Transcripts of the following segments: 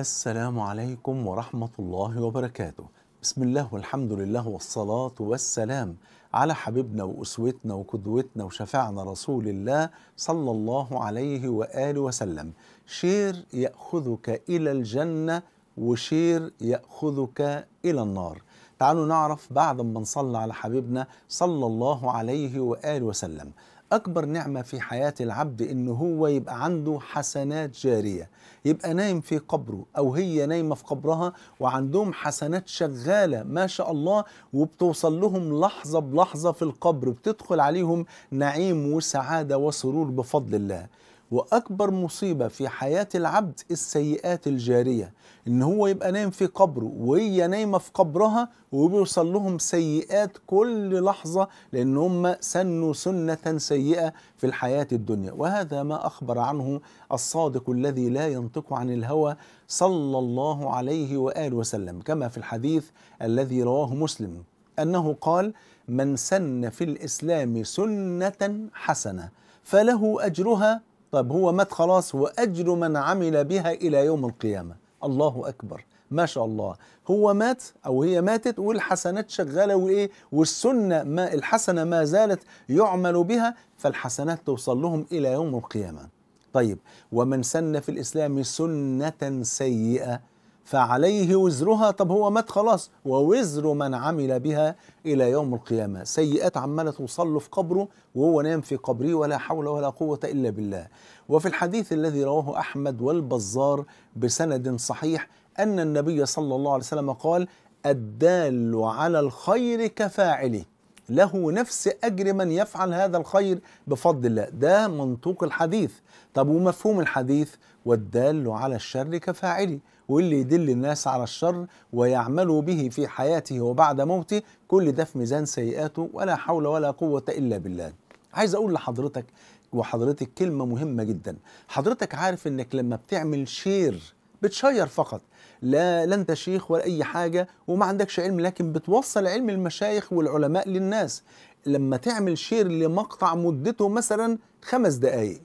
السلام عليكم ورحمة الله وبركاته بسم الله والحمد لله والصلاة والسلام على حبيبنا وأسوتنا وقدوتنا وشفعنا رسول الله صلى الله عليه وآله وسلم شير يأخذك إلى الجنة وشير يأخذك إلى النار تعالوا نعرف بعد ما نصلى على حبيبنا صلى الله عليه وآله وسلم أكبر نعمة في حياة العبد إنه هو يبقى عنده حسنات جارية يبقى نايم في قبره أو هي نايمة في قبرها وعندهم حسنات شغالة ما شاء الله وبتوصل لهم لحظة بلحظة في القبر بتدخل عليهم نعيم وسعادة وسرور بفضل الله واكبر مصيبه في حياه العبد السيئات الجاريه ان هو يبقى نايم في قبره وهي نايمه في قبرها وبيوصل لهم سيئات كل لحظه لان هم سنوا سنه سيئه في الحياه الدنيا وهذا ما اخبر عنه الصادق الذي لا ينطق عن الهوى صلى الله عليه واله وسلم كما في الحديث الذي رواه مسلم انه قال من سن في الاسلام سنه حسنه فله اجرها طيب هو مات خلاص وأجر من عمل بها إلى يوم القيامة الله أكبر ما شاء الله هو مات او هي ماتت والحسنات شغاله وايه والسنه ما الحسنه ما زالت يعمل بها فالحسنات توصل لهم الى يوم القيامه طيب ومن سن في الاسلام سنه سيئه فعليه وزرها طب هو مات خلاص ووزر من عمل بها إلى يوم القيامة سيئات عمالة توصل في قبره وهو نام في قبره ولا حول ولا قوة إلا بالله وفي الحديث الذي رواه أحمد والبزار بسند صحيح أن النبي صلى الله عليه وسلم قال الدال على الخير كفاعله له نفس أجر من يفعل هذا الخير بفضل الله ده منطوق الحديث طب ومفهوم الحديث والدال على الشر كفاعله واللي يدل الناس على الشر ويعملوا به في حياته وبعد موته كل ده في ميزان سيئاته ولا حول ولا قوة إلا بالله عايز أقول لحضرتك وحضرتك كلمة مهمة جدا حضرتك عارف إنك لما بتعمل شير بتشير فقط لا لا انت شيخ ولا اي حاجه وما عندكش علم لكن بتوصل علم المشايخ والعلماء للناس لما تعمل شير لمقطع مدته مثلا خمس دقائق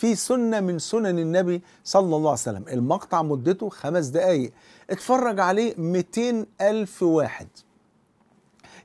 في سنة من سنن النبي صلى الله عليه وسلم المقطع مدته خمس دقايق اتفرج عليه 200 ألف واحد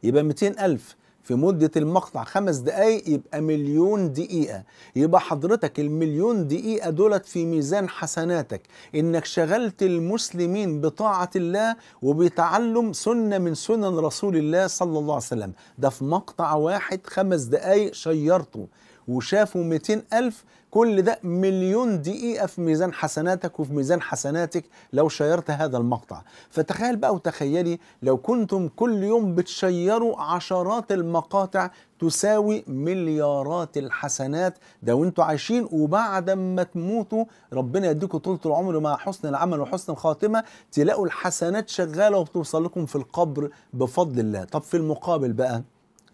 يبقى 200 ألف في مدة المقطع خمس دقايق يبقى مليون دقيقة يبقى حضرتك المليون دقيقة دولت في ميزان حسناتك انك شغلت المسلمين بطاعة الله وبتعلم سنة من سنن رسول الله صلى الله عليه وسلم ده في مقطع واحد خمس دقايق شيرته وشافوا 200 ألف كل ده مليون دقيقة في ميزان حسناتك وفي ميزان حسناتك لو شيرت هذا المقطع فتخيل بقى وتخيلي لو كنتم كل يوم بتشيروا عشرات المقاطع تساوي مليارات الحسنات ده وانتوا عايشين وبعد ما تموتوا ربنا يديكم طولة العمر مع حسن العمل وحسن الخاتمة تلاقوا الحسنات شغالة وبتوصل لكم في القبر بفضل الله طب في المقابل بقى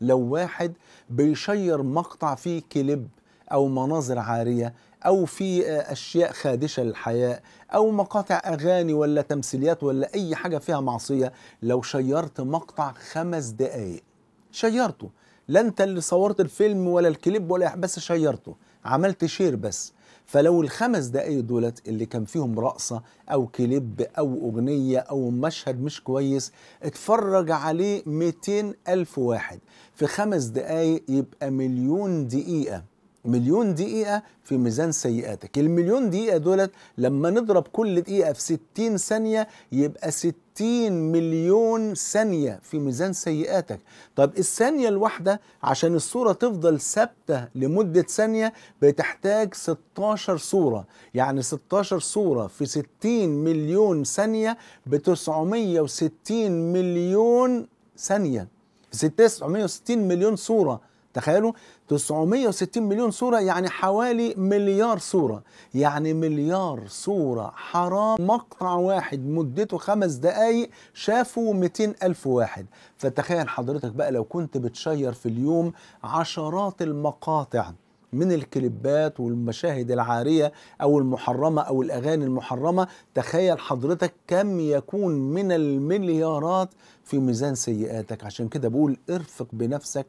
لو واحد بيشير مقطع فيه كليب أو مناظر عارية أو في آه، أشياء خادشة للحياه أو مقاطع أغاني ولا تمثيليات ولا أي حاجة فيها معصية لو شيرت مقطع خمس دقايق شيرته لا أنت اللي صورت الفيلم ولا الكليب ولا بس شيرته عملت شير بس فلو الخمس دقايق دولت اللي كان فيهم رقصه او كليب او اغنيه او مشهد مش كويس اتفرج عليه 200 الف واحد في خمس دقايق يبقى مليون دقيقه مليون دقيقة في ميزان سيئاتك المليون دقيقة دولت لما نضرب كل دقيقة في 60 ثانية يبقى 60 60 مليون ثانية في ميزان سيئاتك طب الثانية الواحدة عشان الصورة تفضل ثابتة لمدة ثانية بتحتاج 16 صورة يعني 16 صورة في 60 مليون ثانية ب 960 مليون ثانية في 960 مليون صورة تخيلوا 960 مليون صورة يعني حوالي مليار صورة يعني مليار صورة حرام مقطع واحد مدته خمس دقايق شافوا 200 ألف واحد فتخيل حضرتك بقى لو كنت بتشير في اليوم عشرات المقاطع من الكليبات والمشاهد العاريه او المحرمه او الاغاني المحرمه تخيل حضرتك كم يكون من المليارات في ميزان سيئاتك عشان كده بقول ارفق بنفسك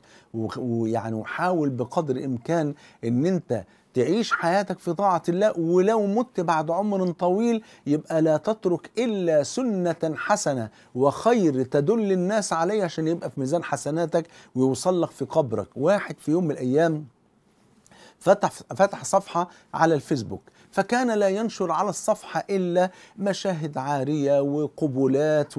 ويعني وحاول بقدر إمكان ان انت تعيش حياتك في طاعة الله ولو مت بعد عمر طويل يبقى لا تترك إلا سنة حسنة وخير تدل الناس عليه عشان يبقى في ميزان حسناتك ويوصل لك في قبرك واحد في يوم من الأيام فتح فتح صفحه على الفيسبوك فكان لا ينشر على الصفحة إلا مشاهد عارية وقبلات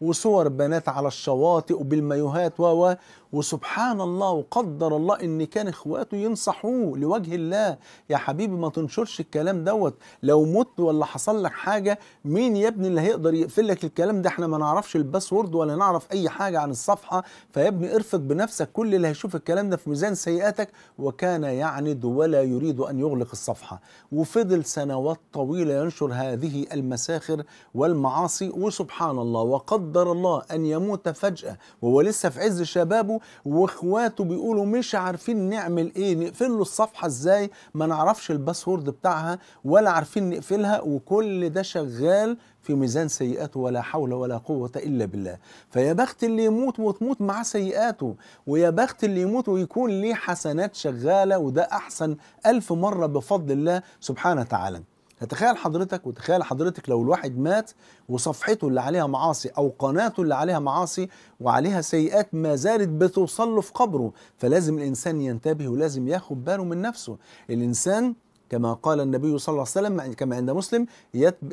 وصور بنات على الشواطئ وبالمايوهات و وسبحان الله وقدر الله ان كان اخواته ينصحوه لوجه الله يا حبيبي ما تنشرش الكلام دوت لو مت ولا حصل لك حاجه مين يا ابني اللي هيقدر يقفل لك الكلام ده احنا ما نعرفش الباسورد ولا نعرف اي حاجه عن الصفحه فيا ابني ارفض بنفسك كل اللي هيشوف الكلام ده في ميزان سيئاتك وكان يعند ولا يريد ان يغلق الصفحه وفضل فضل سنوات طويلة ينشر هذه المساخر والمعاصي وسبحان الله وقدر الله أن يموت فجأة وهو لسه في عز شبابه وإخواته بيقولوا مش عارفين نعمل إيه نقفل له الصفحة إزاي ما نعرفش الباسورد بتاعها ولا عارفين نقفلها وكل ده شغال في ميزان سيئاته ولا حول ولا قوة إلا بالله فيا بخت اللي يموت وتموت مع سيئاته ويا بخت اللي يموت ويكون ليه حسنات شغالة وده أحسن ألف مرة بفضل الله سبحانه وتعالى تخيل حضرتك وتخيل حضرتك لو الواحد مات وصفحته اللي عليها معاصي او قناته اللي عليها معاصي وعليها سيئات ما زالت بتوصل له في قبره فلازم الانسان ينتبه ولازم ياخد باله من نفسه الانسان كما قال النبي صلى الله عليه وسلم يعني كما عند مسلم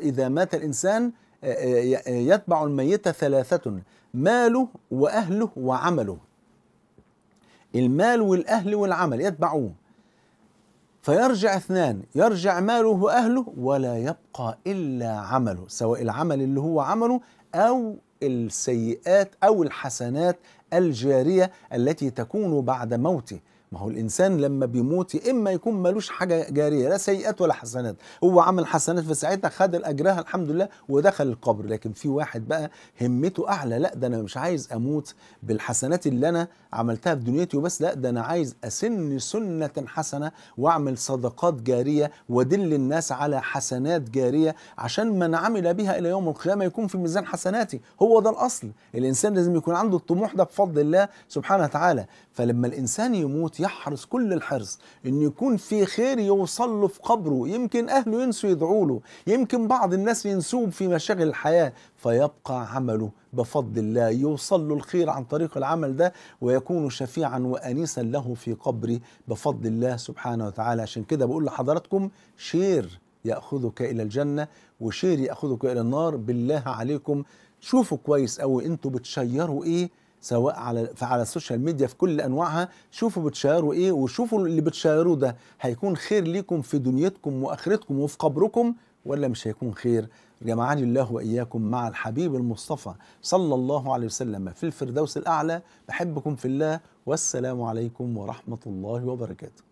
إذا مات الإنسان آه، آه، آه، يتبع الميت ثلاثة ماله وأهله وعمله المال والأهل والعمل يتبعوه فيرجع اثنان يرجع ماله وأهله ولا يبقى إلا عمله سواء العمل اللي هو عمله أو السيئات أو الحسنات الجارية التي تكون بعد موته ما هو الانسان لما بيموت يا اما يكون ملوش حاجه جاريه لا سيئات ولا حسنات هو عمل حسنات في ساعتها خد اجرها الحمد لله ودخل القبر لكن في واحد بقى همته اعلى لا ده انا مش عايز اموت بالحسنات اللي انا عملتها في دنيتي وبس لا ده انا عايز اسن سنه حسنه واعمل صدقات جاريه وادل الناس على حسنات جاريه عشان من عمل بها الى يوم القيامه يكون في ميزان حسناتي هو ده الاصل الانسان لازم يكون عنده الطموح ده بفضل الله سبحانه وتعالى فلما الانسان يموت يحرص كل الحرص ان يكون في خير يوصل له في قبره يمكن اهله ينسوا يدعوا له يمكن بعض الناس ينسوه في مشاغل الحياه فيبقى عمله بفضل الله يوصل له الخير عن طريق العمل ده ويكون شفيعا وانيسا له في قبره بفضل الله سبحانه وتعالى عشان كده بقول لحضراتكم شير ياخذك الى الجنه وشير ياخذك الى النار بالله عليكم شوفوا كويس قوي انتوا بتشيروا ايه سواء على فعلى السوشيال ميديا في كل انواعها شوفوا بتشيروا ايه وشوفوا اللي بتشيروه ده هيكون خير ليكم في دنيتكم واخرتكم وفي قبركم ولا مش هيكون خير جمعني الله واياكم مع الحبيب المصطفى صلى الله عليه وسلم في الفردوس الاعلى بحبكم في الله والسلام عليكم ورحمه الله وبركاته